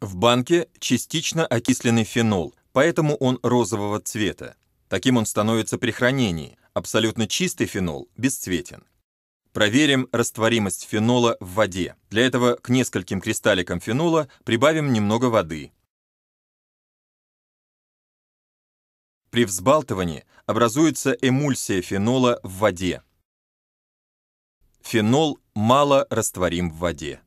В банке частично окисленный фенол, поэтому он розового цвета. Таким он становится при хранении. Абсолютно чистый фенол бесцветен. Проверим растворимость фенола в воде. Для этого к нескольким кристалликам фенола прибавим немного воды. При взбалтывании образуется эмульсия фенола в воде. Фенол мало растворим в воде.